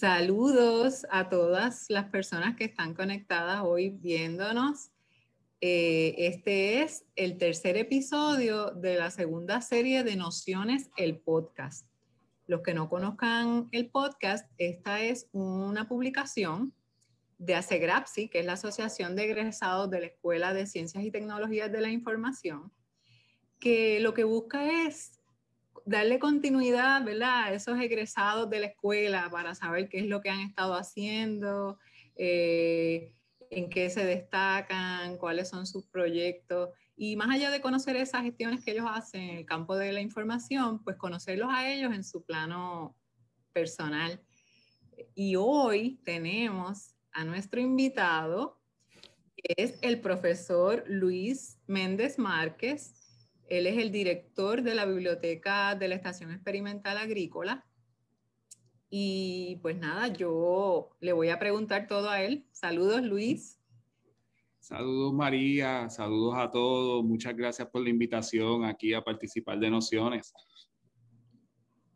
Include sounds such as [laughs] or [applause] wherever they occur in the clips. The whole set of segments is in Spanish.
Saludos a todas las personas que están conectadas hoy viéndonos. Eh, este es el tercer episodio de la segunda serie de Nociones, el podcast. Los que no conozcan el podcast, esta es una publicación de ACEGRAPSI, que es la Asociación de Egresados de la Escuela de Ciencias y Tecnologías de la Información, que lo que busca es darle continuidad, ¿verdad? A esos egresados de la escuela para saber qué es lo que han estado haciendo, eh, en qué se destacan, cuáles son sus proyectos. Y más allá de conocer esas gestiones que ellos hacen en el campo de la información, pues conocerlos a ellos en su plano personal. Y hoy tenemos a nuestro invitado, es el profesor Luis Méndez Márquez, él es el director de la biblioteca de la Estación Experimental Agrícola. Y pues nada, yo le voy a preguntar todo a él. Saludos, Luis. Saludos, María. Saludos a todos. Muchas gracias por la invitación aquí a participar de Nociones.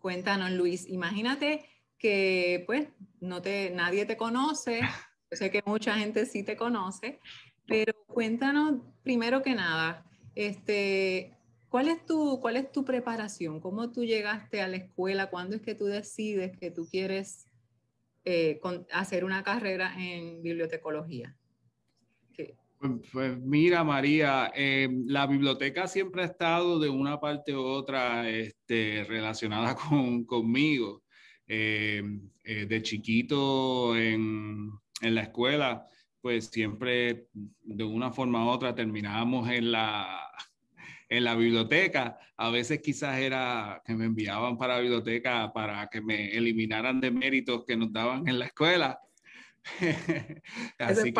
Cuéntanos, Luis. Imagínate que pues no te, nadie te conoce. [laughs] Yo sé que mucha gente sí te conoce, pero cuéntanos primero que nada, este, ¿Cuál es, tu, ¿Cuál es tu preparación? ¿Cómo tú llegaste a la escuela? ¿Cuándo es que tú decides que tú quieres eh, hacer una carrera en bibliotecología? Pues, pues mira, María, em, la biblioteca siempre ha estado de una parte u otra este, relacionada [laughs] con, conmigo. Em, eh, de chiquito en, en, la escuela, pues siempre de una forma u otra terminábamos en la, en la biblioteca. A veces quizás era que me enviaban para la biblioteca para que me eliminaran de méritos que nos daban en la escuela. [laughs] Así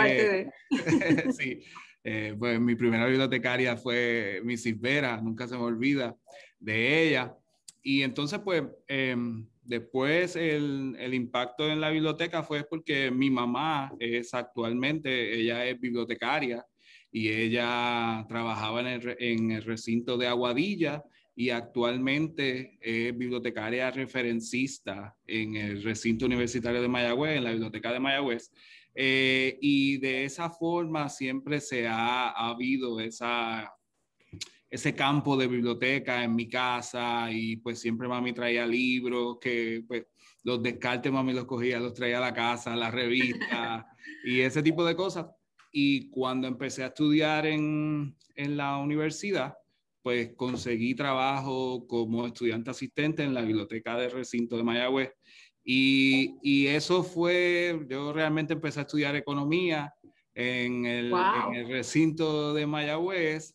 [laughs] sí, eh, pues mi primera bibliotecaria fue Mrs. Vera, nunca se me olvida de ella. Y entonces, pues, em, después el, el, impacto en la biblioteca fue porque mi mamá es actualmente, ella es bibliotecaria y ella trabajaba en el, recinto de Aguadilla y actualmente es bibliotecaria referencista en el recinto universitario de Mayagüez, en la biblioteca de Mayagüez. Eh, y de esa forma siempre se ha, habido esa ese campo de biblioteca en mi casa y pues siempre mami traía libros que pues los descartes mami los cogía, los traía a la casa, las revistas [laughs] y ese tipo de cosas y cuando empecé a estudiar en, la universidad, pues conseguí trabajo como estudiante asistente en la biblioteca del recinto de Mayagüez. Y, eso fue, yo realmente empecé a estudiar economía en el, en el recinto de Mayagüez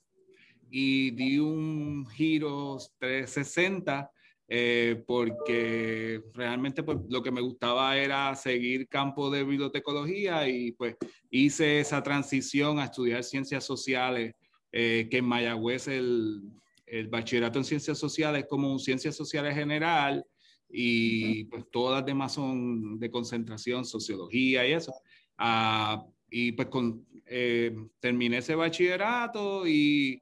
y di un giro 360 eh, porque realmente pues, lo que me gustaba era seguir campo de bibliotecología y pues hice esa transición a estudiar ciencias sociales, eh, que en Mayagüez el, el, bachillerato en ciencias sociales es como un ciencias sociales general y pues todas las demás son de concentración, sociología y eso. Ah, y pues con, eh, terminé ese bachillerato y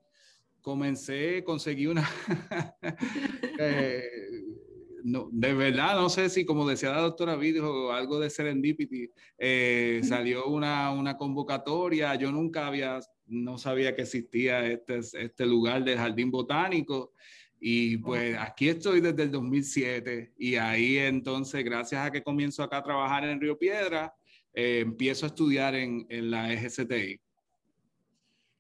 comencé, conseguí una... [laughs] Eh, de verdad, no sé si, como decía la doctora o algo de serendipity, eh, salió una, una, convocatoria. Yo nunca había, no sabía que existía este, este lugar del Jardín Botánico. Y pues aquí estoy desde el 2007 y ahí entonces, gracias a que comienzo acá a trabajar en Río Piedra, eh, empiezo a estudiar en, en la EGCTI.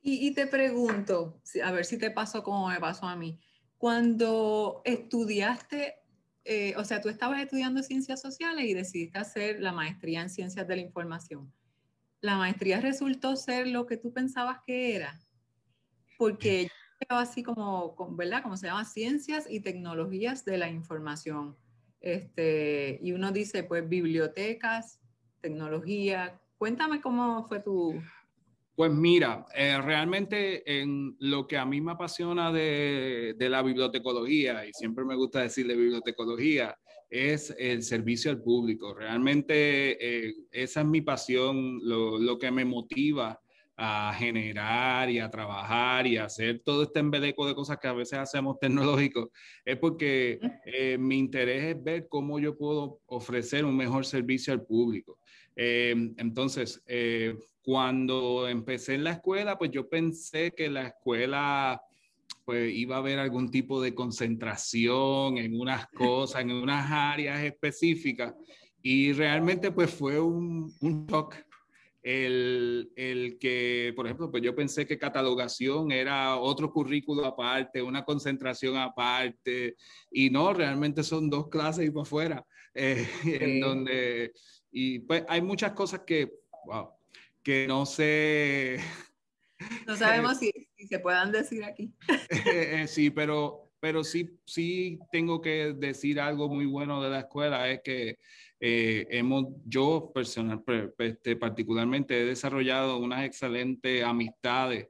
Y, te pregunto, a ver si te pasó como me pasó a mí, cuando estudiaste, eh, o sea, tú estabas estudiando ciencias sociales y decidiste hacer la maestría en ciencias de la información. ¿La maestría resultó ser lo que tú pensabas que era? Porque yo así como, ¿verdad? Como se llama ciencias y tecnologías de la información. Este, y uno dice, pues, bibliotecas, tecnología. Cuéntame cómo fue tu, pues mira, eh, realmente en lo que a mí me apasiona de, la bibliotecología, y siempre me gusta decir de bibliotecología, es el servicio al público. Realmente eh, esa es mi pasión, lo, que me motiva a generar y a trabajar y a hacer todo este embeleco de cosas que a veces hacemos [laughs] tecnológicos, es porque eh, mi interés es ver cómo yo puedo ofrecer un mejor servicio al público. entonces, cuando empecé en la escuela, pues yo pensé que la escuela pues iba a haber algún tipo de concentración en unas [laughs] cosas, en unas áreas específicas. Y realmente pues fue un, un shock el, el, que, por ejemplo, pues yo pensé que catalogación era otro currículo aparte, una concentración aparte, y no, realmente son dos clases y para afuera, eh, [laughs] en donde, y pues hay muchas cosas que, wow, que no sé... [laughs] No sabemos [laughs] si, se puedan decir aquí. [laughs] Eh, sí, pero, pero sí, sí tengo que decir algo muy bueno de la escuela, es que eh, hemos, yo personal, este, particularmente he desarrollado unas excelentes amistades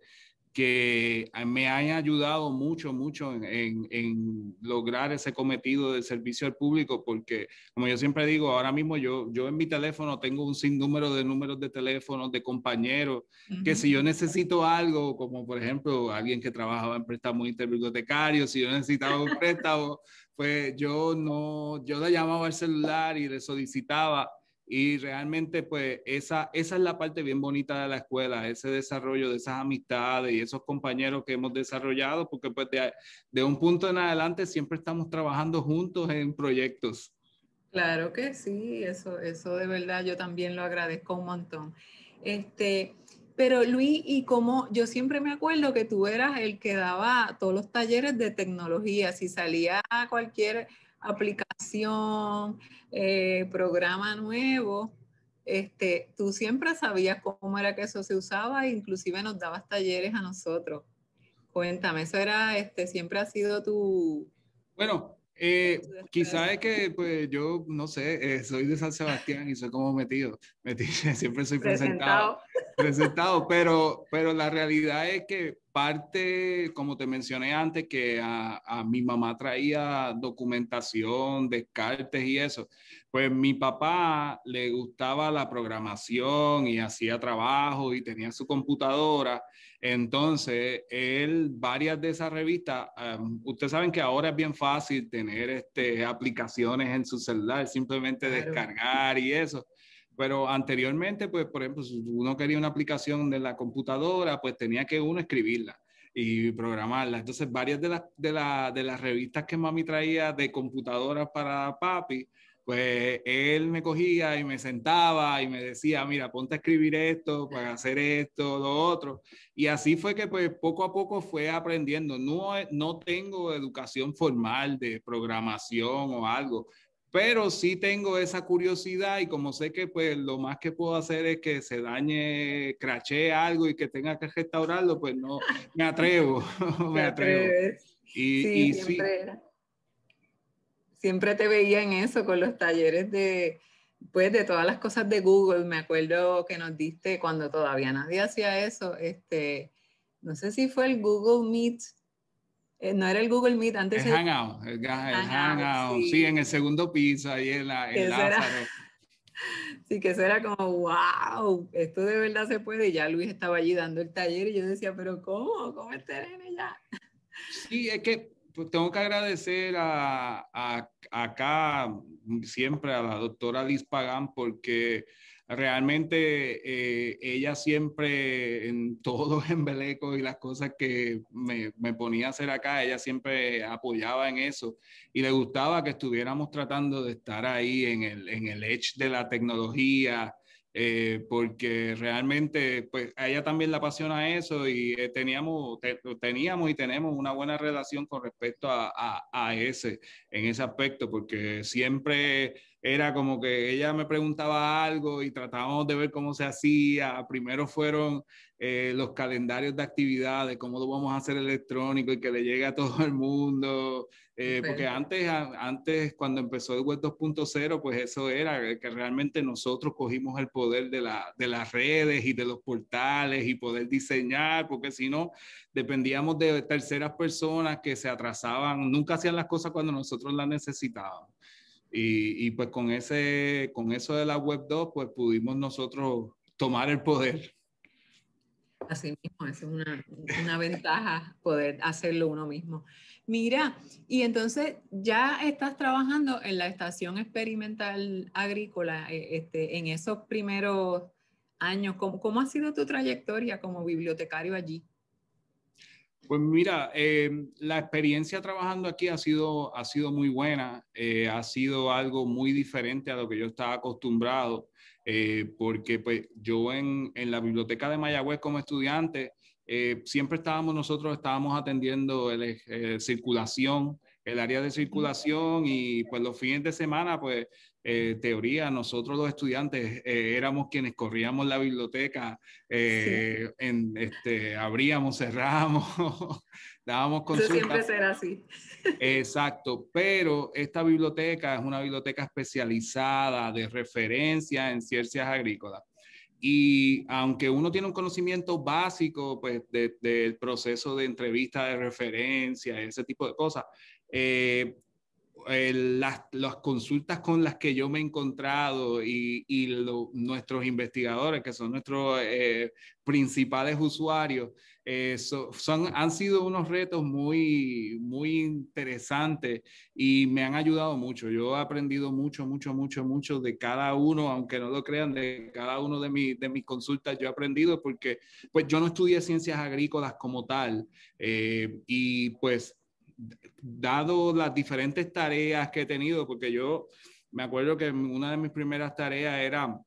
que me han ayudado mucho, mucho en, en, lograr ese cometido de servicio al público, porque como yo siempre digo, ahora mismo yo, yo en mi teléfono tengo un sinnúmero de números de teléfonos, de compañeros, que si yo necesito algo, como por ejemplo alguien que trabajaba en préstamo interbibliotecario, si yo necesitaba un [laughs] préstamo, pues yo no, yo le llamaba al celular y le solicitaba y realmente, pues, esa, esa es la parte bien bonita de la escuela, ese desarrollo de esas amistades y esos compañeros que hemos desarrollado, porque pues de, un punto en adelante siempre estamos trabajando juntos en proyectos. Claro que sí, eso, eso de verdad yo también lo agradezco un montón. Este, pero Luis, y como yo siempre me acuerdo que tú eras el que daba todos los talleres de tecnología, si salía cualquier aplicación, eh, programa nuevo, este, tú siempre sabías cómo era que eso se usaba, e inclusive nos dabas talleres a nosotros. Cuéntame, eso era, este, siempre ha sido tu... Bueno, eh, quizás es que pues, yo, no sé, eh, soy de San Sebastián y soy como metido, metido [laughs] siempre soy presentado, presentado, presentado pero, pero la realidad es que parte, como te mencioné antes, que a, mi mamá traía documentación, descartes y eso, pues mi papá le gustaba la programación y hacía trabajo y tenía su computadora. Entonces, él, varias de esas revistas, ustedes saben que ahora es bien fácil tener este, aplicaciones en su celular, simplemente descargar y eso. Pero anteriormente, pues, por ejemplo, si uno quería una aplicación de la computadora, pues tenía que uno escribirla y programarla. Entonces, varias de, las de, las revistas que mami traía de computadoras para papi, pues él me cogía y me sentaba y me decía, mira, ponte a escribir esto, para pues, hacer esto, lo otro. Y así fue que pues poco a poco fue aprendiendo. No, no tengo educación formal de programación o algo, pero sí tengo esa curiosidad y como sé que pues lo más que puedo hacer es que se dañe, crachee algo y que tenga que restaurarlo, pues no, me atrevo, [laughs] me atrevo. Y, sí, siempre, siempre te veía en eso con los talleres de, pues de todas las cosas de Google, me acuerdo que nos diste cuando todavía nadie hacía eso, este, no sé si fue el Google Meet eh, no era el Google Meet, antes el, Hangout. El, hangout, sí. en el segundo piso, ahí en la... En [laughs] Sí, que eso era como, wow, esto de verdad se puede. Y ya Luis estaba allí dando el taller y yo decía, pero ¿cómo? ¿Cómo estar en ella? Sí, es que pues, tengo que agradecer a, acá siempre a la doctora Liz Pagán porque realmente eh, ella siempre en todo [laughs] en Beleco y las cosas que me, ponía a hacer acá, ella siempre apoyaba en eso y le gustaba que estuviéramos tratando de estar ahí en el, en edge de la tecnología, eh, porque realmente pues a ella también la apasiona eso y eh, teníamos, teníamos y tenemos una buena relación con respecto a, a, a, ese, en ese aspecto, porque siempre era como que ella me preguntaba algo y tratábamos de ver cómo se hacía. Primero fueron eh, los calendarios de actividades, cómo lo vamos a hacer electrónico y que le llegue a todo el mundo. Eh, porque antes, antes, cuando empezó el web 2.0, pues eso era eh, que realmente nosotros cogimos el poder de, de las redes y de los portales y poder diseñar, porque si no, dependíamos de terceras personas que se atrasaban, nunca hacían las cosas cuando nosotros las necesitábamos. Y, pues con, ese, con eso de la Web 2, pues pudimos nosotros tomar el poder. Así mismo, es una, una ventaja poder hacerlo uno mismo. Mira, y entonces ya estás trabajando en la estación experimental agrícola, eh, este, en esos primeros años. ¿Cómo ha sido tu trayectoria como bibliotecario allí? Pues mira, em, la experiencia trabajando aquí ha sido, ha sido muy buena, eh, ha sido algo muy diferente a lo que yo estaba acostumbrado, eh, porque pues yo en, la biblioteca de Mayagüez como estudiante, eh, siempre estábamos nosotros, estábamos atendiendo el, circulación, el área de circulación y pues los fines de semana pues eh, teoría, nosotros los estudiantes eh, éramos quienes corríamos la biblioteca, eh, en, este, abríamos, cerrábamos, [laughs] dábamos consultas. Eso siempre será así. Exacto, pero esta biblioteca es una biblioteca especializada de referencia en ciencias agrícolas. Y aunque uno tiene un conocimiento básico pues, del proceso de entrevista de referencia, ese tipo de cosas, eh, eh, las, las, consultas con las que yo me he encontrado y, y nuestros investigadores, que son nuestros eh, principales usuarios, eh, son, han sido unos retos muy, muy interesantes y me han ayudado mucho. Yo he aprendido mucho, mucho, mucho, mucho de cada uno, aunque no lo crean, de cada uno de, de mis consultas yo he aprendido porque pues yo no estudié ciencias agrícolas como tal y pues dado las diferentes tareas que he tenido, porque yo me acuerdo que una de mis primeras tareas era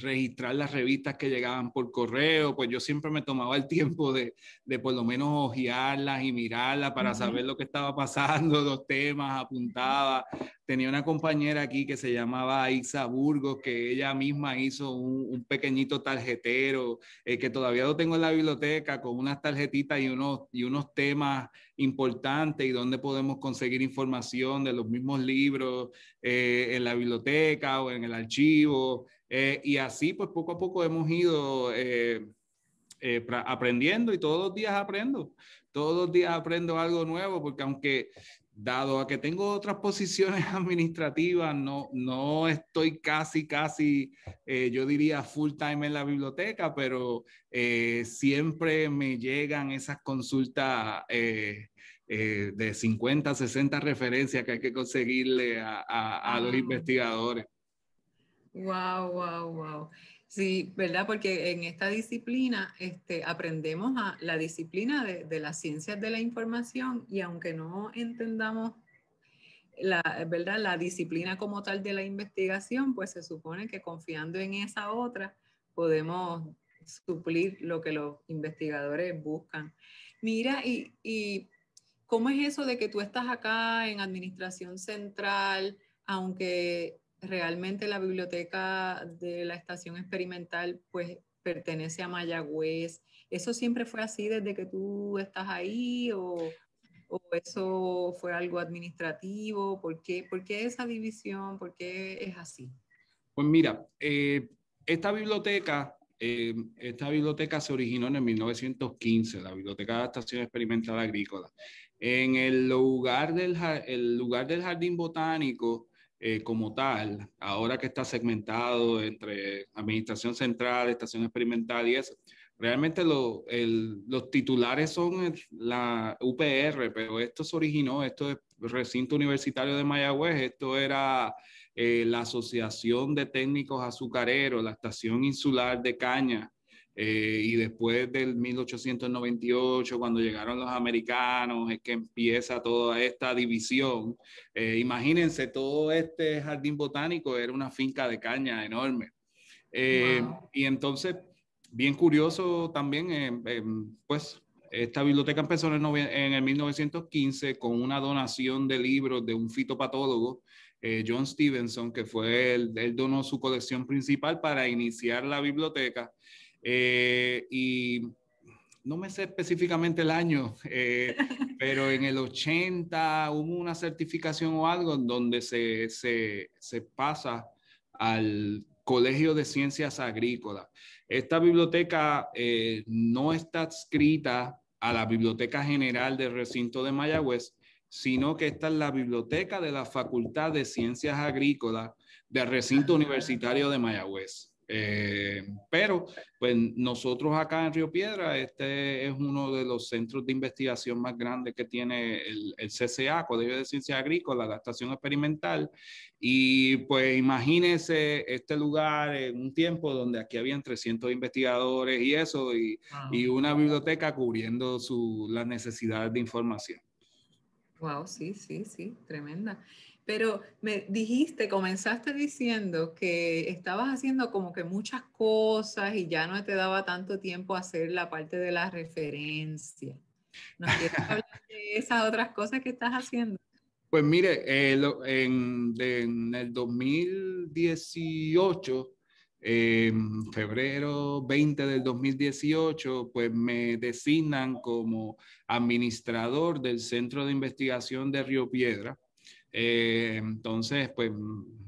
registrar las revistas que llegaban por correo, pues yo siempre me tomaba el tiempo de, por lo menos hojearlas y mirarlas para saber lo que estaba pasando, [laughs] los temas, apuntaba. Tenía una compañera aquí que se llamaba Isa Burgos, que ella misma hizo un, pequeñito tarjetero, eh, que todavía lo tengo en la biblioteca, con unas tarjetitas y unos, y unos temas importantes y donde podemos conseguir información de los mismos libros eh, en la biblioteca o en el archivo. Eh, y así, pues poco a poco hemos ido eh, eh, aprendiendo y todos los días aprendo. Todos los días aprendo algo nuevo porque aunque dado a que tengo otras posiciones [laughs] administrativas, no, no estoy casi, casi, yo diría, full time en la biblioteca, pero siempre me llegan esas consultas de 50, 60 referencias que hay que conseguirle a los investigadores. Wow, wow, wow. Sí, ¿verdad? Porque en esta disciplina este, aprendemos a la disciplina de, las ciencias de la información y aunque no entendamos la, ¿verdad? la disciplina como tal de la investigación, pues se supone que confiando en esa otra podemos suplir lo que los investigadores buscan. Mira, y, y ¿cómo es eso de que tú estás acá en administración central, aunque realmente la biblioteca de la estación experimental pues pertenece a Mayagüez. ¿Eso siempre fue así desde que tú estás ahí o, o eso fue algo administrativo? ¿Por qué, ¿Por qué, esa división? ¿Por qué es así? Pues mira, eh, esta biblioteca... Eh, esta biblioteca se originó en el 1915, la Biblioteca de la Estación Experimental Agrícola. En el lugar del, el lugar del jardín botánico, eh, como tal, ahora que está segmentado entre administración central, estación experimental y eso, realmente los titulares son la UPR, pero esto se originó, esto es recinto universitario de Mayagüez, esto era eh, la Asociación de Técnicos Azucareros, la Estación Insular de Caña, eh, y después del 1898, cuando llegaron los americanos, es que empieza toda esta división. Eh, imagínense, todo este jardín botánico era una finca de caña enorme. Eh, y entonces, bien curioso también, pues esta biblioteca empezó en el, en el 1915 con una donación de libros de un fitopatólogo John Stevenson, que fue él, él donó su colección principal para iniciar la biblioteca. Eh, y no me sé específicamente el año, eh, [laughs] pero en el 80 hubo una certificación o algo donde se, pasa al Colegio de Ciencias Agrícolas. Esta biblioteca eh, no está adscrita a la Biblioteca General del Recinto de Mayagüez, sino que está en la biblioteca de la Facultad de Ciencias Agrícolas del Recinto Universitario de Mayagüez. Eh, pero pues nosotros acá en Río Piedra, este es uno de los centros de investigación más grandes que tiene el, el CCA, Colegio de Ciencias Agrícolas, la estación experimental. Y pues imagínense este lugar en un tiempo donde aquí habían 300 investigadores y eso, y, una biblioteca cubriendo las necesidades de información. Wow, sí, sí, sí, tremenda. Pero me dijiste, comenzaste diciendo que estabas haciendo como que muchas cosas y ya no te daba tanto tiempo hacer la parte de la referencia. ¿Nos quieres [laughs] hablar de esas otras cosas que estás haciendo? Pues mire, eh, en, el 2018, eh, febrero 20 del 2018, pues me designan como administrador del Centro de Investigación de Río Piedra. Eh, entonces, pues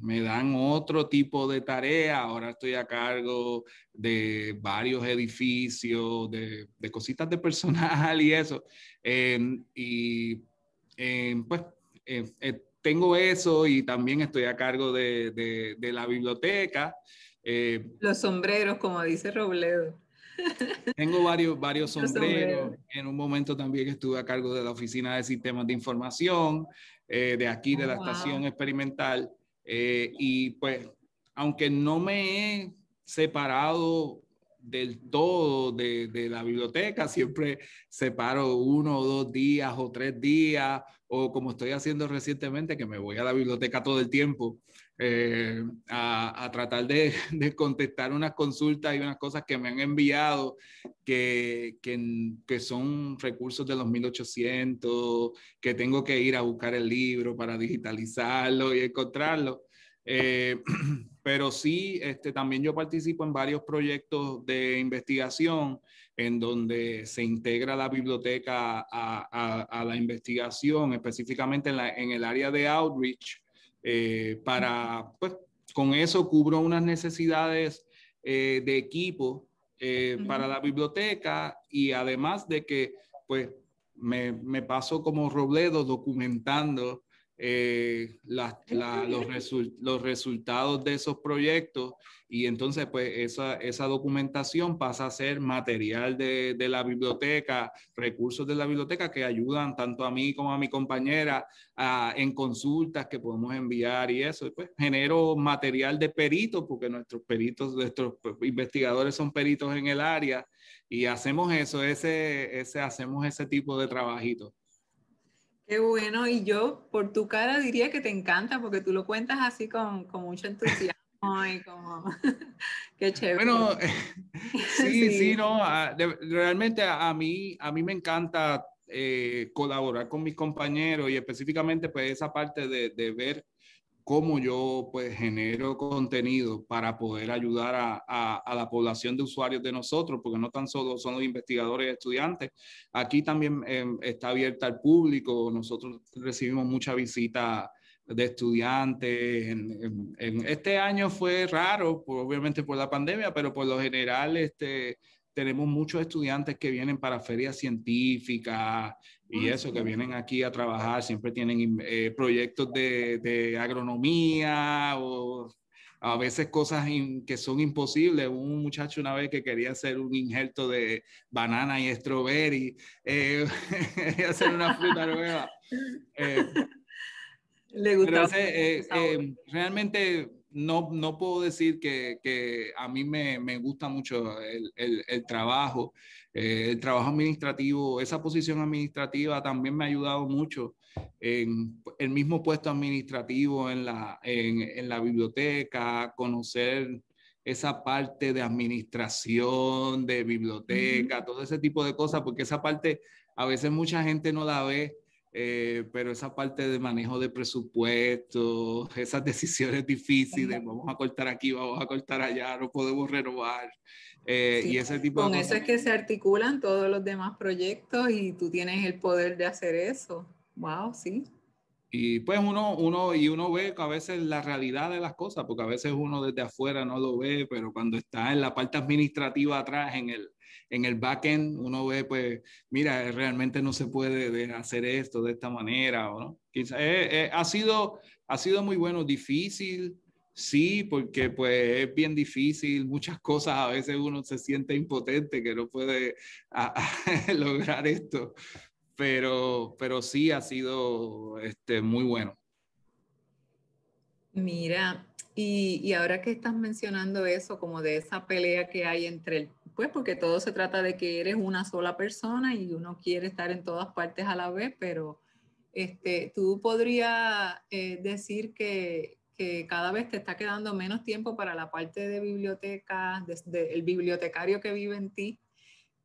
me dan otro tipo de tarea. Ahora estoy a cargo de varios edificios, de, de cositas de personal [laughs] y eso. Em, y em, pues eh, eh, tengo eso y también estoy a cargo de, de, la biblioteca. Los sombreros, como dice Robledo. [laughs] Tengo varios, varios sombreros. En un momento también estuve a cargo de la Oficina de Sistemas de Información. Eh, de aquí, de la ah, estación experimental. Eh, y pues, aunque no me he separado del todo de, de, la biblioteca, siempre separo uno o dos días o tres días, o como estoy haciendo recientemente, que me voy a la biblioteca todo el tiempo, eh, a, tratar [laughs] de, contestar unas consultas y unas cosas que me han enviado que, que, son recursos de los 1800, que tengo que ir a buscar el libro para digitalizarlo y encontrarlo. Eh, [clears throat] pero sí, este, también yo participo en varios proyectos de investigación en donde se integra la biblioteca a, la investigación, específicamente en, en el área de outreach eh, para, pues, con eso cubro unas necesidades eh, de equipo eh, para la biblioteca y además de que, pues, me, me paso como Robledo documentando eh, los, los, resultados de esos proyectos y entonces pues esa, esa documentación pasa a ser material de, de, la biblioteca, recursos de la biblioteca que ayudan tanto a mí como a mi compañera en consultas que podemos enviar y eso. pues genero material de peritos porque nuestros peritos, nuestros investigadores son peritos en el área y hacemos eso, ese, ese, hacemos ese tipo de trabajitos Qué bueno, y yo por tu cara diría que te encanta porque tú lo cuentas así con, mucho entusiasmo. y como... [laughs] qué chévere. Bueno, eh, [laughs] sí, sí, no, ah, realmente a, mí, a mí me encanta eh, colaborar con mis compañeros y específicamente pues esa parte de ver cómo yo pues genero contenido para poder ayudar a, la población de usuarios de nosotros, porque no tan solo son los investigadores y estudiantes, aquí también em, está abierta al público, nosotros recibimos mucha visita de estudiantes. En, este año fue raro, obviamente por la pandemia, pero por lo general este, tenemos muchos estudiantes que vienen para ferias científicas, y eso, que vienen aquí a trabajar, siempre tienen eh, proyectos de, agronomía o a veces cosas que son imposibles. Un muchacho una vez que quería hacer un injerto de banana y strawberry, eh, [laughs] hacer una fruta nueva. Eh, [laughs] Le gustaba. realmente no, puedo decir que, a mí me, gusta mucho el, trabajo, eh, el trabajo administrativo, esa posición administrativa también me ha ayudado mucho en el mismo puesto administrativo en la, en, la biblioteca, conocer esa parte de administración, de biblioteca, todo ese tipo de cosas, porque esa parte a veces mucha gente no la ve eh, pero esa parte de manejo de presupuestos, [laughs] esas decisiones difíciles, vamos a cortar aquí, vamos a cortar allá, no podemos renovar, eh, y ese tipo Con eso es que se articulan todos los demás proyectos y tú tienes el poder de hacer eso. Wow, sí. Y pues uno, uno, y uno ve a veces la realidad de las cosas, porque a veces uno desde afuera no lo ve, pero cuando está en la parte administrativa atrás, en el, en el backend uno ve, pues, mira, realmente no se puede hacer esto de esta manera, ¿o ¿no? Quizá, eh, eh, ha, sido, ha sido muy bueno, difícil, sí, porque pues es bien difícil, muchas cosas a veces uno se siente impotente que no puede [laughs] lograr esto, pero, pero sí ha sido este, muy bueno. Mira, y, y, ahora que estás mencionando eso, como de esa pelea que hay entre el pues porque todo se trata de que eres una sola persona y uno quiere estar en todas partes a la vez, pero este, tú podrías eh, decir que, que, cada vez te está quedando menos tiempo para la parte de biblioteca, desde el bibliotecario que vive en ti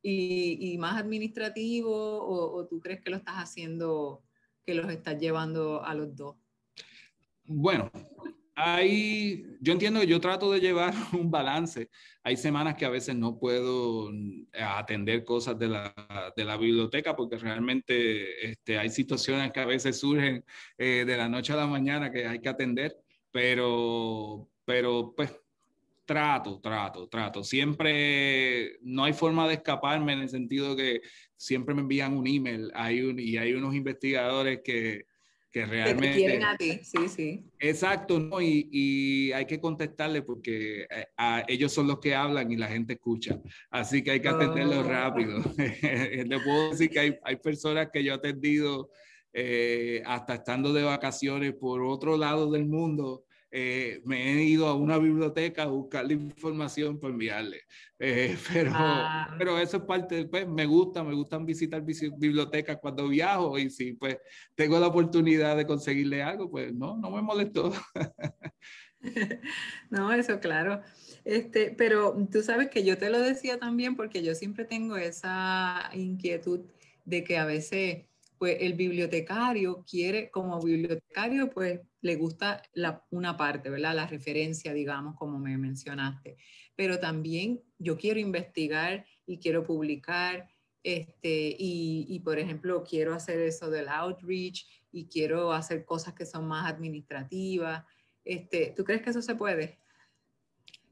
y, más administrativo, o, o, tú crees que lo estás haciendo, que los estás llevando a los dos. Bueno, hay, yo entiendo que yo trato de llevar [laughs] un balance. Hay semanas que a veces no puedo mm, atender cosas de la, de la biblioteca porque realmente este, hay situaciones que a veces surgen eh, de la noche a la mañana que hay que atender, pero, pero pues trato, trato, trato. Siempre no hay forma de escaparme en el sentido que siempre me envían un email hay un, y hay unos investigadores que que realmente... quieren a ti, sí, sí. Exacto, ¿no? Y, y hay que contestarle porque eh, ellos son los que hablan y la gente escucha. Así que hay que atenderlo oh. rápido. [laughs] [laughs] Le puedo decir que hay, hay, personas que yo he atendido eh, hasta estando de vacaciones por otro lado del mundo eh, me he ido a una biblioteca a buscar la información para enviarle. Eh, [laughs] pero, ah. pero eso es parte, pues me gusta, me gustan visitar bibliotecas cuando viajo y si pues tengo la oportunidad de conseguirle algo, pues no, no me molestó. [laughs] No, eso claro. Este, pero tú sabes que yo te lo decía también porque yo siempre tengo esa inquietud de que a veces pues el bibliotecario quiere, como bibliotecario, pues le gusta una parte, ¿verdad? La referencia, digamos, como me mencionaste. Pero también yo quiero investigar y quiero publicar, este, y, y por ejemplo, quiero hacer eso del outreach y quiero hacer cosas que son más administrativas. Este, ¿Tú crees que eso se puede?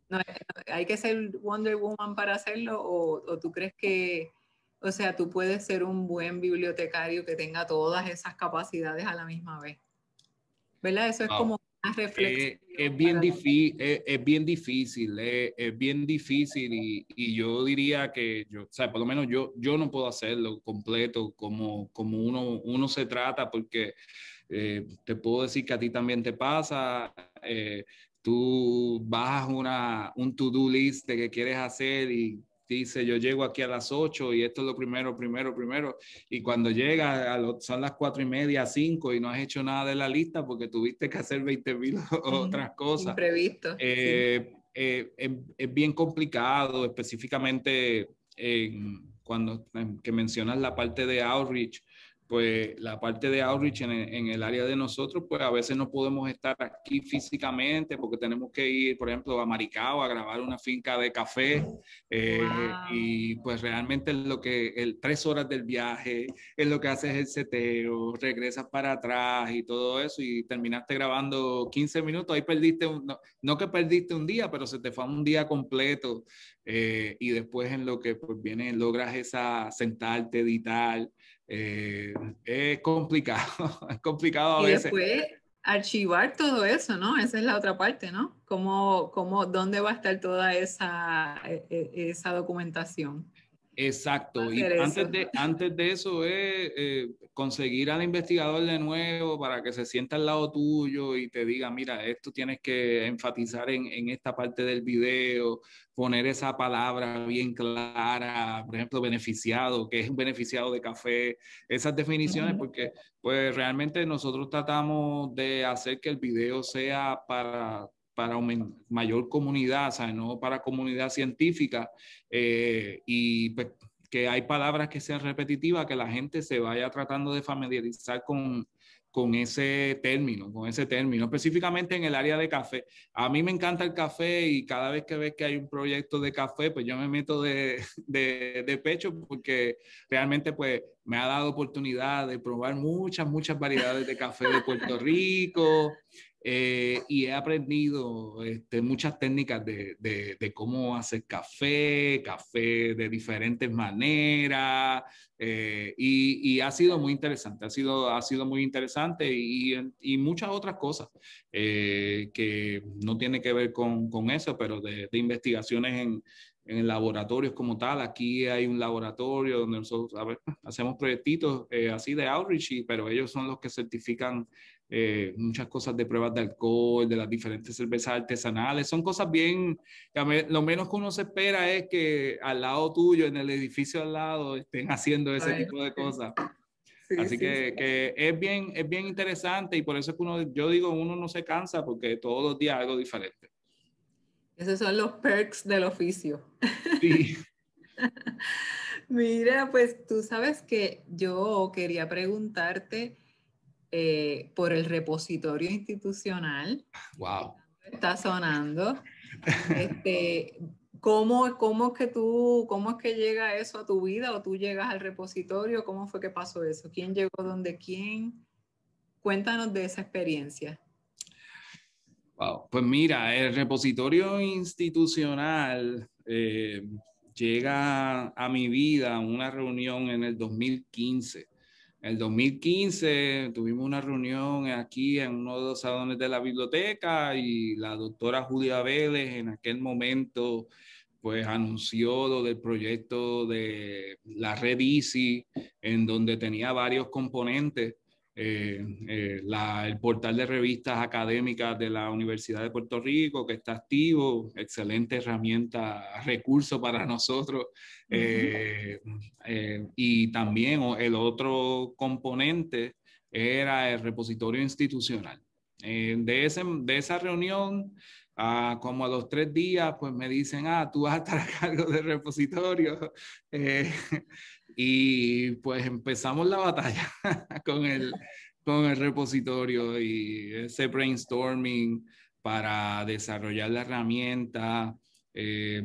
No, ¿Hay que ser Wonder Woman para hacerlo o tú crees que o sea, tú puedes ser un buen bibliotecario que tenga todas esas capacidades a la misma vez. ¿Verdad? Eso es como eh, reflexión. Eh, es, bien difícil, eh, es, bien difícil, bien difícil y, y, yo diría que, yo, o sea, por lo menos yo, yo no puedo hacerlo completo como, como uno, uno se trata porque te puedo decir que a ti también te pasa. tú bajas una, un to-do list de que quieres hacer y dice, yo llego aquí a las 8 y esto es lo primero, primero, primero, y cuando llegas son las 4 y media, 5 y no has hecho nada de la lista porque tuviste que hacer 20 mil [laughs] otras cosas. Imprevisto. Eh, eh, em, es, bien complicado, específicamente cuando que mencionas la parte de outreach pues la parte de outreach en, el área de nosotros, pues a veces no podemos estar aquí físicamente porque tenemos que ir, por ejemplo, a Maricao a grabar una finca de café eh, y pues realmente lo que, el, tres horas del viaje, es lo que haces el seteo, regresas para atrás y todo eso y terminaste grabando 15 minutos, ahí perdiste, no, que perdiste un día, pero se te fue un día completo eh, y después en lo que pues viene, logras esa sentarte, editar eh, es complicado, [laughs] es complicado a y Después archivar todo eso, ¿no? Esa es la otra parte, ¿no? ¿Cómo, cómo, ¿Dónde va a estar toda esa, e, e, esa documentación? Exacto. Y antes de, antes de eso es eh, eh, conseguir al investigador de nuevo para que se sienta al lado tuyo y te diga, mira, esto tienes que enfatizar en, esta parte del video, poner esa palabra bien clara, por ejemplo, beneficiado, que es un beneficiado de café, esas definiciones, porque pues realmente nosotros tratamos de hacer que el video sea para para mayor comunidad, ¿sabes? no para comunidad científica, eh, y pues, que hay palabras que sean repetitivas, que la gente se vaya tratando de familiarizar con, con ese término, con ese término, específicamente en el área de café. A mí me encanta el café y cada vez que ves que hay un proyecto de café, pues yo me meto de, [laughs] de, de pecho porque realmente pues me ha dado oportunidad de probar muchas, muchas variedades de café de Puerto Rico. Eh, y he aprendido este, muchas técnicas de, de, cómo hacer café, café de diferentes maneras, eh, y, ha sido muy interesante, ha sido, ha sido muy interesante y, muchas otras cosas eh, que no tiene que ver con, con eso, pero de, investigaciones en, en laboratorios como tal. Aquí hay un laboratorio donde nosotros hacemos proyectitos así de outreach, pero ellos son los que certifican eh, muchas cosas de pruebas de alcohol, de las diferentes cervezas artesanales. Son cosas bien, lo menos que uno se espera es que al lado tuyo, en el edificio al lado, estén haciendo ese tipo de cosas. Así que, es, bien, es bien interesante y por eso es que uno, yo digo, uno no se cansa porque todos los días algo diferente. Esos son los perks del oficio. [laughs] [laughs] Mira, pues tú sabes que yo quería preguntarte, eh, por el repositorio institucional. ¡Wow! Está sonando. [laughs] Este, ¿cómo, ¿Cómo es que tú, cómo es que llega eso a tu vida o tú llegas al repositorio? ¿Cómo fue que pasó eso? ¿Quién llegó donde quién? Cuéntanos de esa experiencia. Wow. Pues mira, el repositorio institucional eh, llega a mi vida en una reunión en el 2015 en el 2015 tuvimos una reunión aquí en uno de los salones de la biblioteca y la doctora Julia Vélez en aquel momento pues anunció lo del proyecto de la red ICI, en donde tenía varios componentes eh, eh, el portal de revistas académicas de la Universidad de Puerto Rico, que está activo, excelente herramienta, recurso para nosotros. Eh, y también el otro componente era el repositorio institucional. de, ese, de esa reunión, ah, como a los tres días, pues me dicen, ah, tú vas a estar a cargo del repositorio. [laughs] Y pues empezamos la batalla [laughs] con el, con el repositorio y ese brainstorming para desarrollar la herramienta. Eh,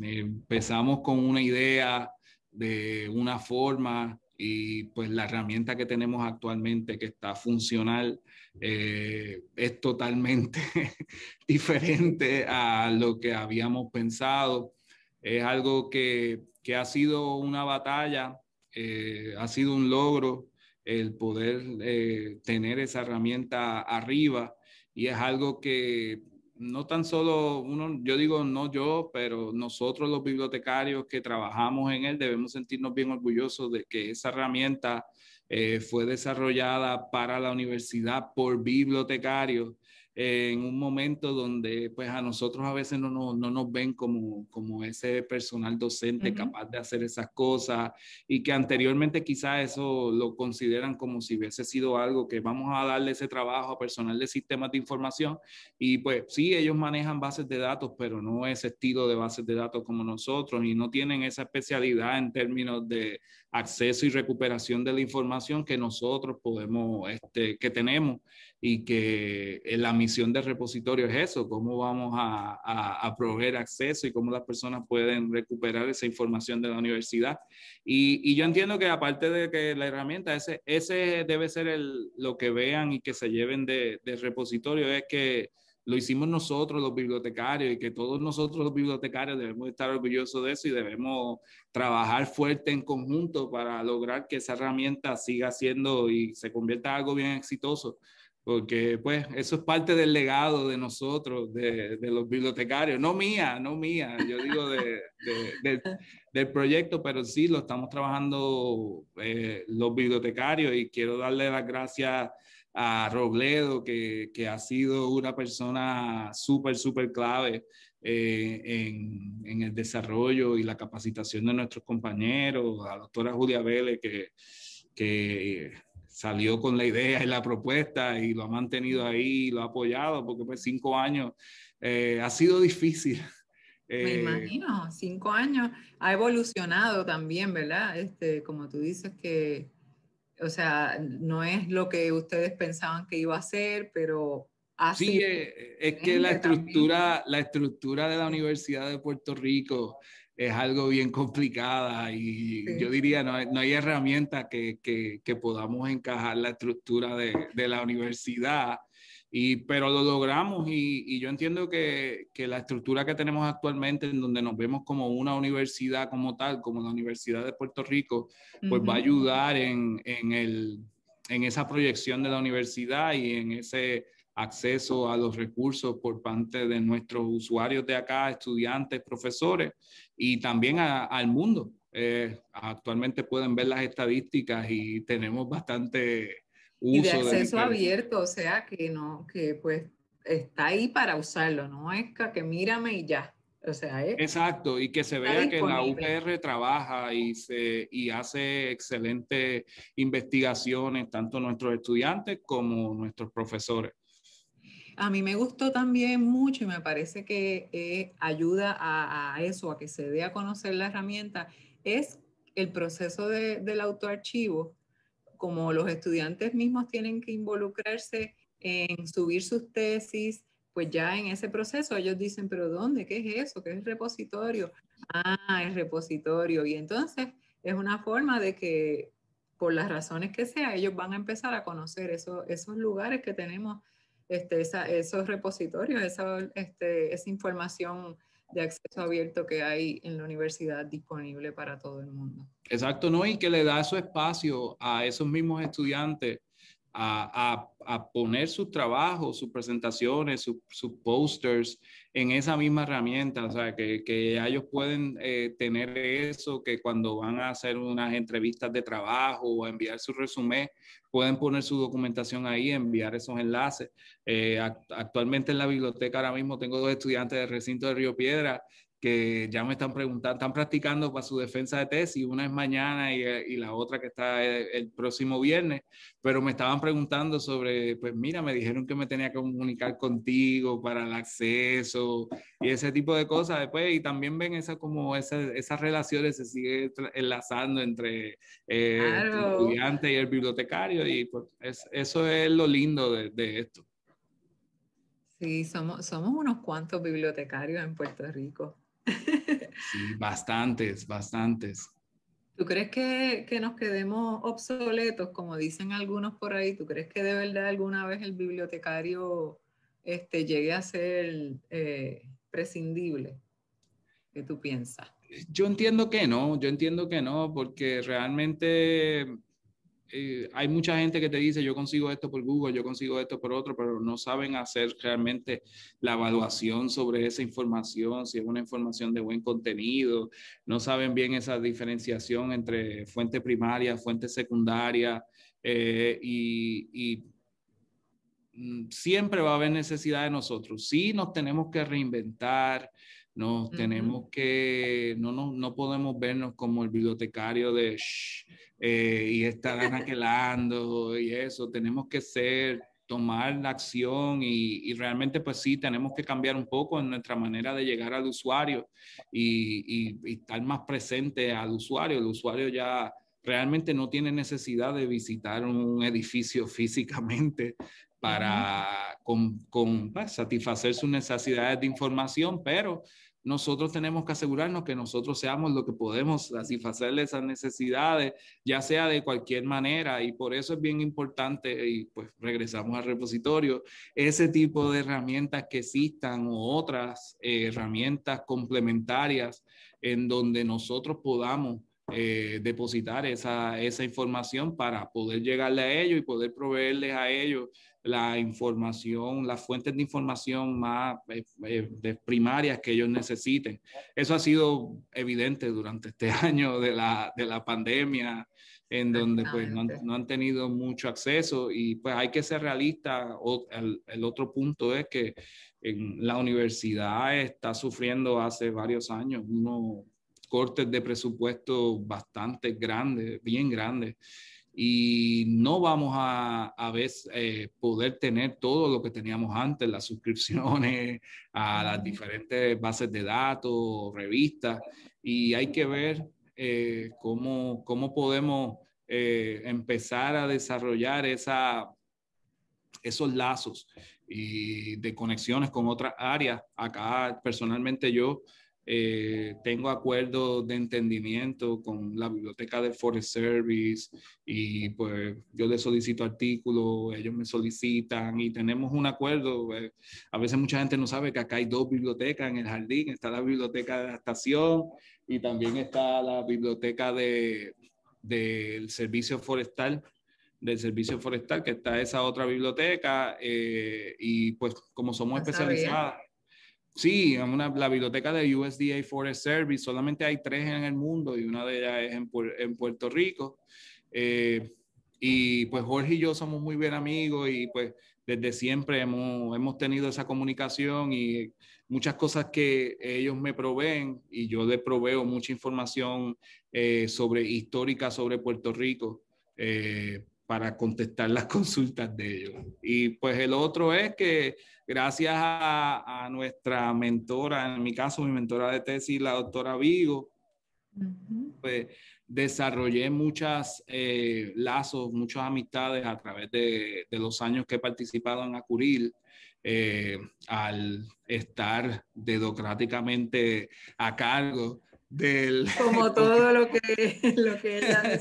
empezamos con una idea de una forma y pues la herramienta que tenemos actualmente que está funcional eh, es totalmente [laughs] diferente a lo que habíamos pensado. Es algo que que ha sido una batalla, eh, ha sido un logro el poder eh, tener esa herramienta arriba y es algo que no tan solo uno, yo digo no yo, pero nosotros los bibliotecarios que trabajamos en él debemos sentirnos bien orgullosos de que esa herramienta eh, fue desarrollada para la universidad por bibliotecarios en un momento donde pues a nosotros a veces no, no, nos ven como, como ese personal docente capaz de hacer esas cosas y que anteriormente quizás eso lo consideran como si hubiese sido algo que vamos a darle ese trabajo a personal de sistemas de información y pues sí, ellos manejan bases de datos, pero no ese estilo de bases de datos como nosotros y no tienen esa especialidad en términos de, acceso y recuperación de la información que nosotros podemos, este, que tenemos y que eh, la misión del repositorio es eso, cómo vamos a, proveer acceso y cómo las personas pueden recuperar esa información de la universidad. Y, yo entiendo que aparte de que la herramienta, ese, ese debe ser lo que vean y que se lleven del de repositorio, es que lo hicimos nosotros los bibliotecarios y que todos nosotros los bibliotecarios debemos estar orgullosos de eso y debemos trabajar fuerte en conjunto para lograr que esa herramienta siga siendo y se convierta en algo bien exitoso. Porque pues eso es parte del legado de nosotros, de, los bibliotecarios, no mía, no mía, yo digo del proyecto, pero sí lo estamos trabajando eh, los bibliotecarios y quiero darle las gracias a Robledo, que, ha sido una persona súper, súper clave eh, en, el desarrollo y la capacitación de nuestros compañeros, a la doctora Julia Vélez, que, salió con la idea y la propuesta y lo ha mantenido ahí, lo ha apoyado, porque pues cinco años eh, ha sido difícil. [laughs] Me imagino, cinco años. Ha evolucionado también, ¿verdad? Este, como tú dices que o sea, no es lo que ustedes pensaban que iba a ser, pero Sí, eh, es, que la estructura, la estructura de la Universidad de Puerto Rico es algo bien complicada y yo diría no, no hay herramienta que, podamos encajar la estructura de, de la universidad y, pero lo logramos y, yo entiendo que, que, la estructura que tenemos actualmente, en donde nos vemos como una universidad como tal, como la Universidad de Puerto Rico, pues va a ayudar en, en, el, en esa proyección de la universidad y en ese acceso a los recursos por parte de nuestros usuarios de acá, estudiantes, profesores y también al mundo. Eh, actualmente pueden ver las estadísticas y tenemos bastante y de acceso abierto, o sea, que no, que pues está ahí para usarlo, no es que mírame y ya. O sea, Exacto, y que se vea que la UPR trabaja y, se, y hace excelentes investigaciones, tanto nuestros estudiantes como nuestros profesores. A mí me gustó también mucho y me parece que eh, ayuda a, eso, a que se dé a conocer la herramienta, es el proceso de, del autoarchivo como los estudiantes mismos tienen que involucrarse en subir sus tesis, pues ya en ese proceso ellos dicen, pero ¿dónde? ¿Qué es eso? ¿Qué es el repositorio? Ah, el repositorio. Y entonces es una forma de que, por las razones que sea, ellos van a empezar a conocer esos, lugares que tenemos, este, esos repositorios, esa, este, esa información de acceso abierto que hay en la universidad disponible para todo el mundo. Exacto, ¿no? Y que le da su espacio a esos mismos estudiantes a, poner su trabajo, sus presentaciones, sus posters en esa misma herramienta, o sea, que, ellos pueden eh, tener eso, que cuando van a hacer unas entrevistas de trabajo o enviar su resumen, pueden poner su documentación ahí, enviar esos enlaces. Eh, actualmente en la biblioteca ahora mismo tengo dos estudiantes del recinto de Río Piedra que ya me están preguntando, están practicando para su defensa de tesis, una es mañana y, la otra que está eh, el, próximo viernes, pero me estaban preguntando sobre, pues mira, me dijeron que me tenía que comunicar contigo para el acceso y ese tipo de cosas después, y también ven esa, como esas relaciones se sigue enlazando entre eh, el estudiante y el bibliotecario, y pues eso es lo lindo de, de esto. Sí, somos, somos unos cuantos bibliotecarios en Puerto Rico. [laughs] Sí, bastantes, bastantes. ¿Tú crees que, que, nos quedemos obsoletos, como dicen algunos por ahí? ¿Tú crees que de verdad alguna vez el bibliotecario este, llegue a ser eh, prescindible? ¿Qué tú piensas? Yo entiendo que no, yo entiendo que no, porque realmente eh, hay mucha gente que te dice, yo consigo esto por Google, yo consigo esto por otro, pero no saben hacer realmente la evaluación sobre esa información, si es una información de buen contenido, no saben bien esa diferenciación entre fuente primaria, fuente secundaria, eh, y, y mm, siempre va a haber necesidad de nosotros. Sí nos tenemos que reinventar, no tenemos que, no, no, podemos vernos como el bibliotecario de eh, y estar anaquelando [laughs] y eso. Tenemos que ser, tomar la acción y, realmente pues sí, tenemos que cambiar un poco en nuestra manera de llegar al usuario y, y, estar más presente al usuario. El usuario ya realmente no tiene necesidad de visitar un edificio [laughs] físicamente para pues, satisfacer sus necesidades de información, pero nosotros tenemos que asegurarnos que nosotros seamos lo que podemos satisfacer esas necesidades, ya sea de cualquier manera, y por eso es bien importante, y pues regresamos al repositorio, ese tipo de herramientas que existan o otras eh, herramientas complementarias en donde nosotros podamos eh, depositar esa, información para poder llegarle a ellos y poder proveerles a ellos la información, las fuentes de información más eh, eh, de primarias que ellos necesiten. Eso ha sido evidente durante este [laughs] año de la, pandemia, en donde pues no han, tenido mucho acceso y pues hay que ser realista. el, el, otro punto es que en la universidad está sufriendo hace varios años uno, cortes de presupuesto bastante grandes, bien grandes, y no vamos a, a eh, poder tener todo lo que teníamos antes, las suscripciones a las diferentes bases de datos, revistas, y hay que ver eh, cómo, podemos eh, empezar a desarrollar esa, esos lazos y de conexiones con otras áreas. Acá personalmente yo eh, tengo acuerdos de entendimiento con la biblioteca de Forest Service y pues yo les solicito artículos, ellos me solicitan y tenemos un acuerdo. Eh, a veces mucha gente no sabe que acá hay dos bibliotecas en el jardín, está la biblioteca de la estación y también está la biblioteca de, del servicio forestal del servicio forestal, que está esa otra biblioteca, eh, y pues como somos especializadas, Sí, la biblioteca de USDA Forest Service, solamente hay tres en el mundo y una de ellas es en, Puerto Rico. Eh, y pues Jorge y yo somos muy bien amigos y pues desde siempre hemos, tenido esa comunicación y muchas cosas que ellos me proveen y yo les proveo mucha información eh, sobre histórica sobre Puerto Rico. Eh, para contestar las [laughs] consultas de ellos. Y pues el otro es que gracias a, nuestra mentora, en mi caso mi mentora de tesis, la doctora Vigo, pues, desarrollé muchas eh, lazos, muchas amistades a través de, los años que he participado en Acuril. Eh, al estar dedocráticamente a cargo como [laughs] todo lo que, lo que a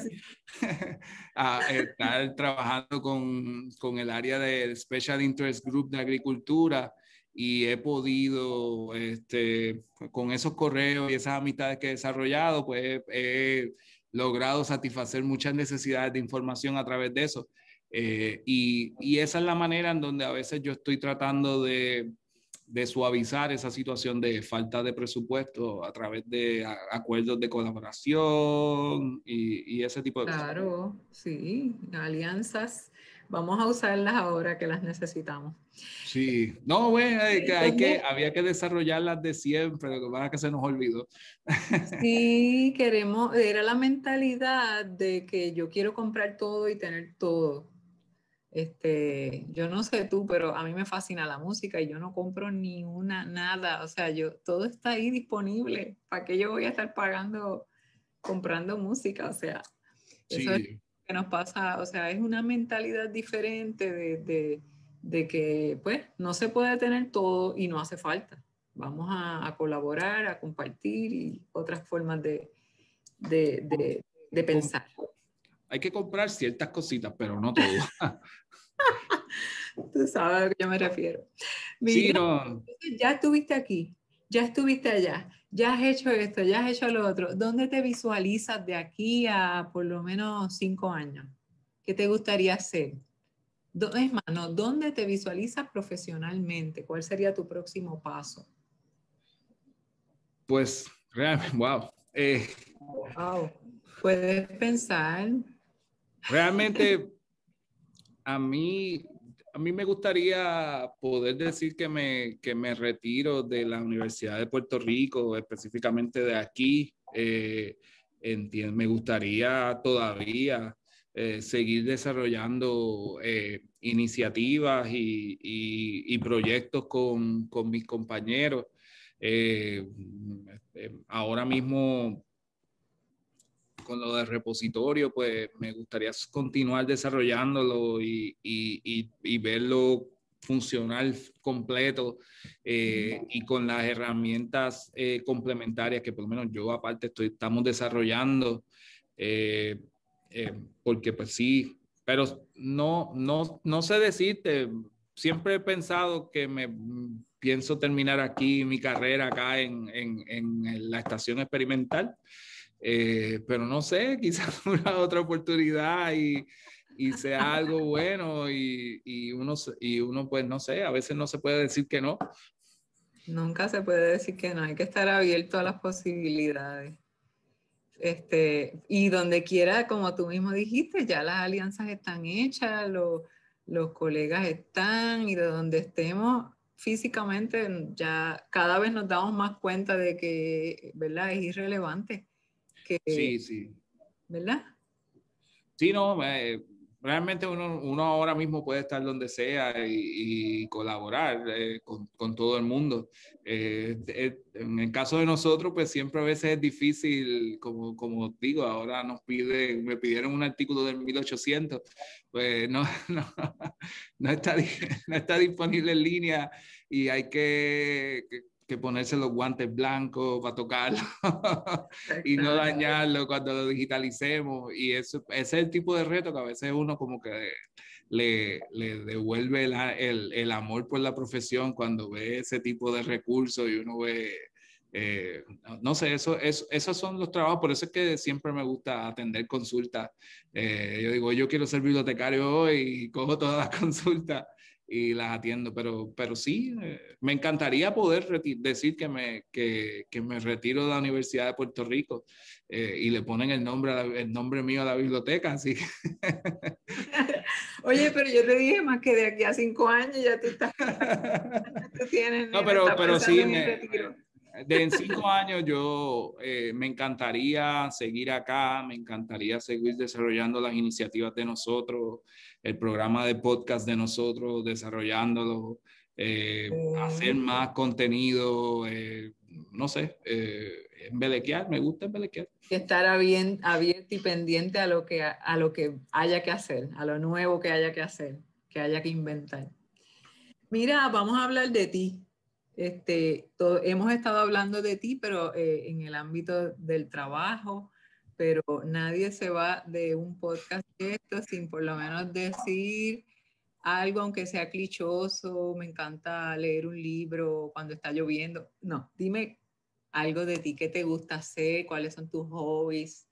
[laughs] ah, estar trabajando con, con, el área de Special Interest Group de Agricultura y he podido, este, con esos correos y esas amistades que he desarrollado, pues he logrado satisfacer muchas necesidades de información a través de eso. Eh, y, y esa es la manera en donde a veces yo estoy tratando de de suavizar esa situación de falta de presupuesto a través de acuerdos de colaboración y, ese tipo de claro, cosas. sí, alianzas, vamos a usarlas ahora que las necesitamos. Sí, no, bueno, hay que, pues había que desarrollarlas de siempre, lo que pasa que se nos olvidó. [laughs] Sí, queremos, era la mentalidad de que yo quiero comprar todo y tener todo este, yo no sé tú, pero a mí me fascina la música y yo no compro ni una, nada. O sea, yo, todo está ahí disponible. ¿Para qué yo voy a estar pagando, comprando música? O sea, eso es lo que nos pasa. O sea, es una mentalidad diferente de, de, que, pues, no se puede tener todo y no hace falta. Vamos a, colaborar, a compartir y otras formas de, de pensar hay que comprar ciertas cositas, pero no todo. [laughs] Tú sabes a qué me refiero. Mira, ya estuviste aquí, ya estuviste allá, ya has hecho esto, ya has hecho lo otro. ¿Dónde te visualizas de aquí a por lo menos cinco años? ¿Qué te gustaría hacer? Es mano? ¿dónde te visualizas profesionalmente? ¿Cuál sería tu próximo paso? Pues, realmente, wow. Eh, wow. Puedes pensar, Realmente, a mí, a mí me gustaría poder decir que me, me retiro de la Universidad de Puerto Rico, específicamente de aquí. Eh, me gustaría todavía eh, seguir desarrollando eh, iniciativas y, proyectos con, con, mis compañeros. ahora mismo con lo del repositorio, pues me gustaría continuar desarrollándolo y, y, y, verlo funcional completo eh, y con las herramientas eh, complementarias que por lo menos yo aparte estoy, estamos desarrollando, eh, porque pues sí, pero no, no, no sé decirte, siempre he pensado que me pienso terminar aquí mi carrera acá en, en, en la estación experimental. Eh, pero no sé, [laughs] quizás una otra oportunidad y, y sea algo bueno y, y, uno, y uno, pues no sé, a veces no se puede decir que no. Nunca se puede decir que no, hay que estar abierto a las posibilidades. Este, y donde quiera, como tú mismo dijiste, ya las alianzas están hechas, los, los colegas están y de donde estemos físicamente ya cada vez nos damos más cuenta de que, ¿verdad? Es irrelevante Sí, sí. ¿Verdad? Sí, no, eh, realmente uno, uno, ahora mismo puede estar donde sea y, colaborar eh, con, todo el mundo. Eh, en el caso de nosotros, pues siempre a veces es difícil, como, como digo, ahora nos pide, me pidieron un artículo del 1800, pues no, [laughs] no, no, está, [laughs] no está disponible en línea y hay que, que que ponerse los guantes blancos para tocarlo [laughs] y no dañarlo cuando lo digitalicemos. Y eso, ese es el tipo de reto que a veces uno como que le, devuelve el, el, amor por la profesión cuando ve ese tipo de recursos y uno ve, eh, no sé, eso, eso, esos son los trabajos, por eso es que siempre me gusta atender consultas. Eh, yo digo, yo quiero ser bibliotecario hoy y cojo todas las [laughs] consultas y las atiendo, pero, pero sí, eh, me encantaría poder decir que me, que, que, me retiro de la Universidad de Puerto Rico eh, y le ponen el nombre, el nombre mío a la biblioteca, así [laughs] Oye, pero yo te dije más que de aquí a cinco años ya tú estás... tienes, no, pero, pero sí, de en cinco años yo eh, me encantaría seguir acá, me encantaría seguir desarrollando las iniciativas de nosotros el programa de podcast de nosotros, desarrollándolo, eh, hacer más contenido, eh, no sé, eh, embelequear, me gusta embelequear. Estar abierto y pendiente a lo, que, a lo que haya que hacer, a lo nuevo que haya que hacer, que haya que inventar. Mira, vamos a hablar de ti. Este, hemos estado hablando de ti, pero eh, en el ámbito del trabajo, pero nadie se va de un podcast esto sin por lo menos decir algo, aunque sea clichoso, me encanta leer un libro cuando está lloviendo. No, dime algo de ti, que te gusta hacer, cuáles son tus hobbies.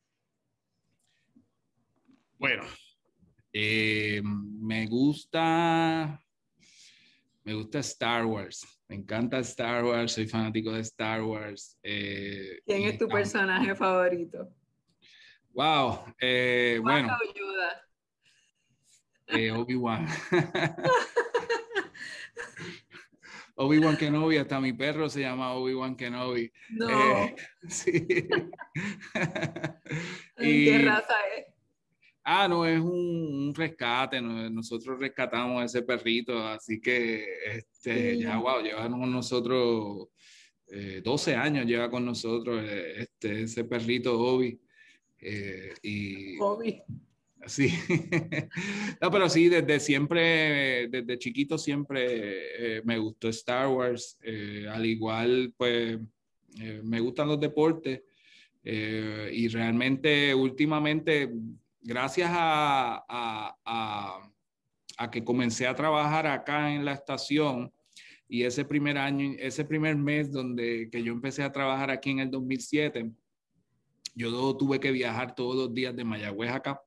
Bueno, eh, me gusta, me gusta Star Wars. Me encanta Star Wars, soy fanático de Star Wars. Eh, ¿Quién es tu personaje favorito? Wow. Eh, bueno. Eh, Obi-Wan. [laughs] Obi-Wan Kenobi, hasta mi perro se llama Obi-Wan Kenobi. No. Eh, [laughs] sí. [laughs] ¿Qué raza es? Ah, no, es un, rescate. nosotros rescatamos a ese perrito, así que este, ya, wow, lleva con nosotros 12 eh, años, lleva con nosotros este, ese perrito Obi. Eh, y, Sí, [laughs] no, pero sí, desde siempre, desde chiquito siempre eh, me gustó Star Wars, eh, al igual pues me gustan los deportes y realmente últimamente, gracias a, a, a, a que comencé a trabajar acá en la estación, y ese primer año, ese primer mes donde que yo empecé a trabajar aquí en el 2007, yo tuve que viajar todos los días de Mayagüez acá.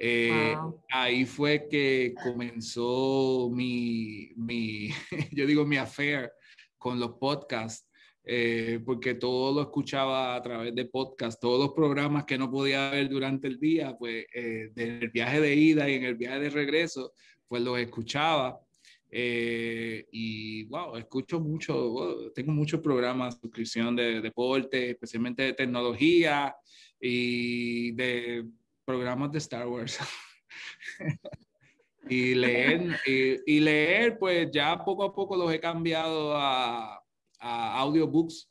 Eh, ahí fue que comenzó mi, [laughs] yo digo, mi affair con los podcasts. Eh, porque todo lo escuchaba a través de podcast, todos los programas que no podía ver durante el día, pues en eh, el viaje de ida y en el viaje de regreso, pues los escuchaba eh, y wow, escucho mucho, tengo muchos programas, suscripción de deporte, especialmente de tecnología y de programas de Star Wars. [laughs] y, leer, y, leer, pues ya poco a poco los he cambiado a, audiobooks.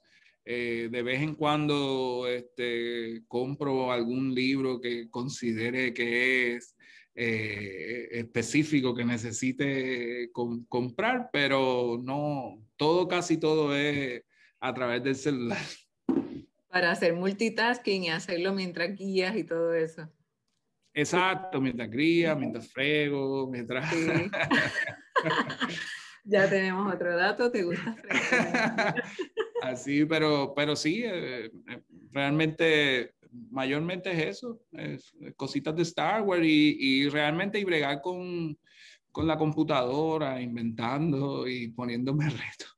Eh, de vez en cuando este, compro algún libro que considere que es eh, específico que necesite comprar, pero no, todo, casi todo es a través del celular. Para hacer multitasking y hacerlo mientras guías y todo eso. Exacto, mientras guías, mientras frego, mientras... [laughs] ya tenemos otro dato, ¿te gusta [laughs] Así, pero, pero sí, eh, eh, realmente mayormente es eso, cositas de Star Wars y, realmente y bregar con, la computadora, inventando y poniéndome [laughs] retos.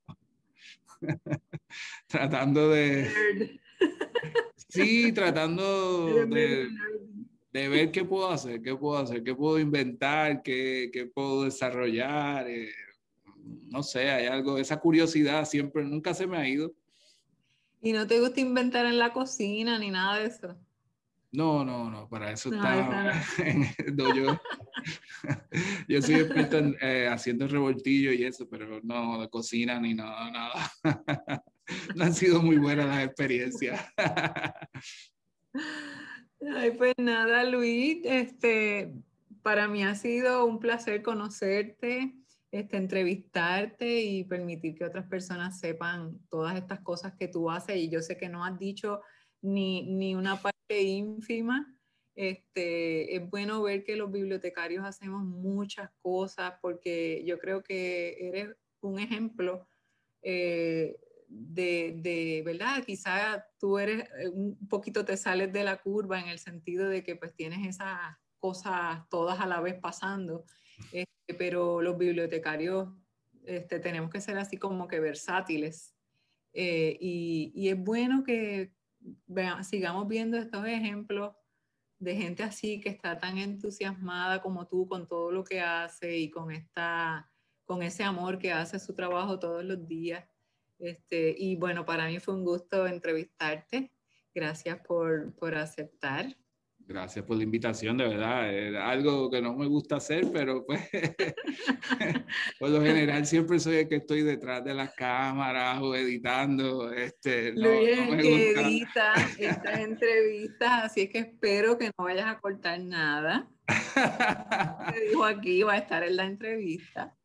tratando de... sí, tratando [laughs] de, ver qué puedo hacer, qué puedo hacer, qué puedo inventar, qué, puedo desarrollar. Eh, no sé, hay algo, esa curiosidad siempre, nunca se me ha ido ¿Y no te gusta inventar en la cocina ni nada de eso? No, no, no, para eso está. [laughs] yo, [laughs] yo, soy experto en, eh, haciendo revoltillo y eso, pero no, de cocina ni nada, nada. [laughs] no han sido muy buenas las experiencias. Ay, pues nada, Luis, este, para mí ha sido un placer conocerte este, entrevistarte y permitir que otras personas sepan todas estas cosas que tú haces. Y yo sé que no has dicho ni, una parte ínfima. Este, es bueno ver que los bibliotecarios hacemos muchas cosas porque yo creo que eres un ejemplo eh, de, de, ¿verdad? Quizá tú eres eh, un poquito te sales de la curva en el sentido de que pues tienes esas cosas todas a la vez pasando. Eh, pero los bibliotecarios este, tenemos que ser así como que versátiles. Eh, y, es bueno que sigamos viendo estos ejemplos de gente así que está tan entusiasmada como tú con todo lo que hace y con, esta, con ese amor que hace su trabajo todos los días. Este, y bueno, para mí fue un gusto entrevistarte. Gracias por, por aceptar. Gracias por la invitación, de verdad. es eh, algo que no me gusta hacer, pero pues [laughs] por lo general siempre soy el que estoy detrás de las cámaras o editando. Este, Luis que edita estas entrevistas, así es que espero que no vayas a cortar nada. Te dijo aquí, va a estar en la entrevista.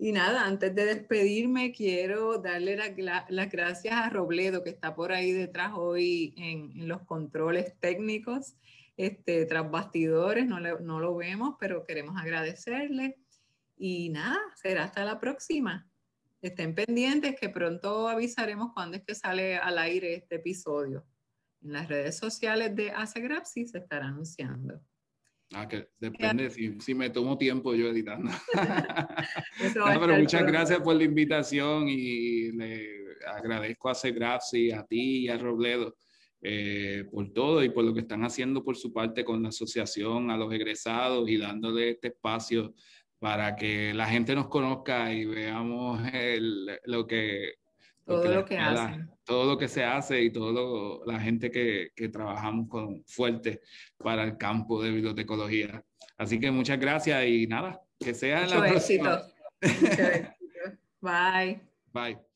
Y nada, antes de despedirme, quiero darle las gracias a Robledo, que está por ahí detrás hoy en, en los controles técnicos este, tras bastidores, no, lo vemos, pero queremos agradecerle. Y nada, será hasta la próxima. Estén pendientes que pronto avisaremos cuándo es que sale al aire este episodio. En las redes sociales de Grapsi se estará anunciando. Ah, que depende, si, me tomo tiempo yo editando. [laughs] pero muchas gracias por la invitación y le agradezco a Grapsi a ti y a Robledo eh, por todo y por lo que están haciendo por su parte con la asociación a los egresados y dándole este espacio para que la gente nos conozca y veamos lo que... todo lo que, hacen. Todo lo que se hace y toda la gente que, trabajamos con, fuerte para el campo de bibliotecología. Así que muchas gracias y nada, que sea la próxima. [laughs] Bye. Bye.